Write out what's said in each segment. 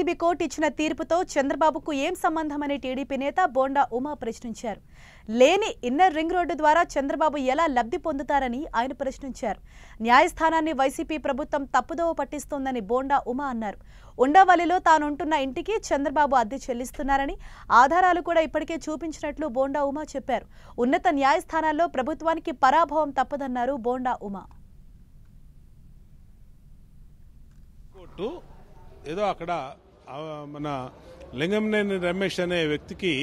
ACB court ఇచ్చిన తీర్పుతో చంద్రబాబుకు ఏం సంబంధమని టీడీపీ నేత బోండా ఉమా ప్రశ్నించారు లేని ఇన్నర్ రింగ్ రోడ్డు ద్వారా చంద్రబాబు ఎలా లబ్ధి పొందుతారని ఆయన ప్రశ్నించారు న్యాయస్థానాన్ని వైసీపీ ప్రభుత్వం తప్పుదోవ పట్టిస్తోందని బోండా ఉమా అన్నారు ఉండవల్లిలో తానుంటున్న ఇంటికి చంద్రబాబు అద్దె చెల్లిస్తున్నారని ఆధారాలు కూడా ఇప్పటికే చూపించినట్లు బోండా ఉమా చెప్పారు ఉన్నత న్యాయస్థానాల్లో ప్రభుత్వానికి పరాభవం తప్పదన్నారు బోండా ఉమా ఏదో అక్కడ మన లింగంనేని రమేష్ అనే వ్యక్తికి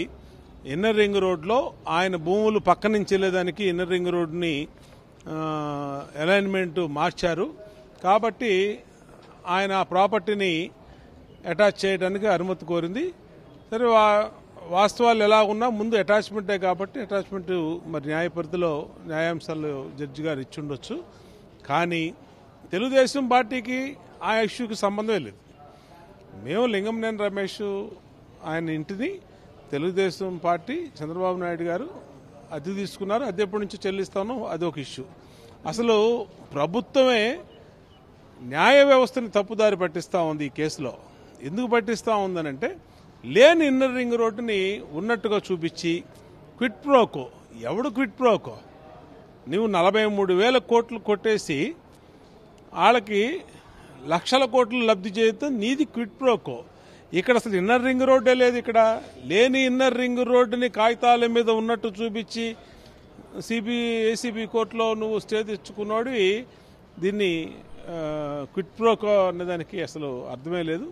ఇన్నర్ రింగ్ రోడ్లో ఆయన భూములు పక్క నుంచి వెళ్ళేదానికి ఇన్నర్ రింగ్ రోడ్ని అలైన్మెంట్ మార్చారు కాబట్టి ఆయన ఆ ప్రాపర్టీని అటాచ్ చేయడానికి అనుమతి కోరింది సరే వాస్తవాలు ఎలా ఉన్నా ముందు అటాచ్మెంటే కాబట్టి అటాచ్మెంట్ మరి న్యాయ పరిధిలో న్యాయాంశాలు జడ్జి గారు ఇచ్చుండొచ్చు కానీ తెలుగుదేశం పార్టీకి ఆ ఇష్యూకి సంబంధం లేదు మేము లింగంనేని రమేష్ ఆయన ఇంటిని తెలుగుదేశం పార్టీ చంద్రబాబు నాయుడు గారు అద్దె తీసుకున్నారు అద్దె ఎప్పటి నుంచి చెల్లిస్తాను అది ఒక ఇష్యూ అసలు ప్రభుత్వమే న్యాయ వ్యవస్థని తప్పుదారి పట్టిస్తూ ఉంది ఈ కేసులో ఎందుకు పట్టిస్తూ ఉందనంటే లేని ఇన్నర్ రింగ్ రోడ్డుని ఉన్నట్టుగా చూపించి క్విట్ ప్రోకో ఎవడు క్విట్ ప్రోకో నువ్వు నలభై మూడు వేల కోట్లు కొట్టేసి వాళ్ళకి లక్షల కోట్లు లబ్ధి చేయడం నీది క్విట్ ప్రోకో ఇక్కడ అసలు ఇన్నర్ రింగ్ రోడ్డే లేదు ఇక్కడ లేని ఇన్నర్ రింగ్ రోడ్డుని కాగితాల మీద ఉన్నట్టు చూపించి సిబి ఏసీబీ కోర్టులో నువ్వు స్టే తెచ్చుకున్నాడు దీన్ని క్విట్ ప్రోకో అనేదానికి అసలు అర్థమే లేదు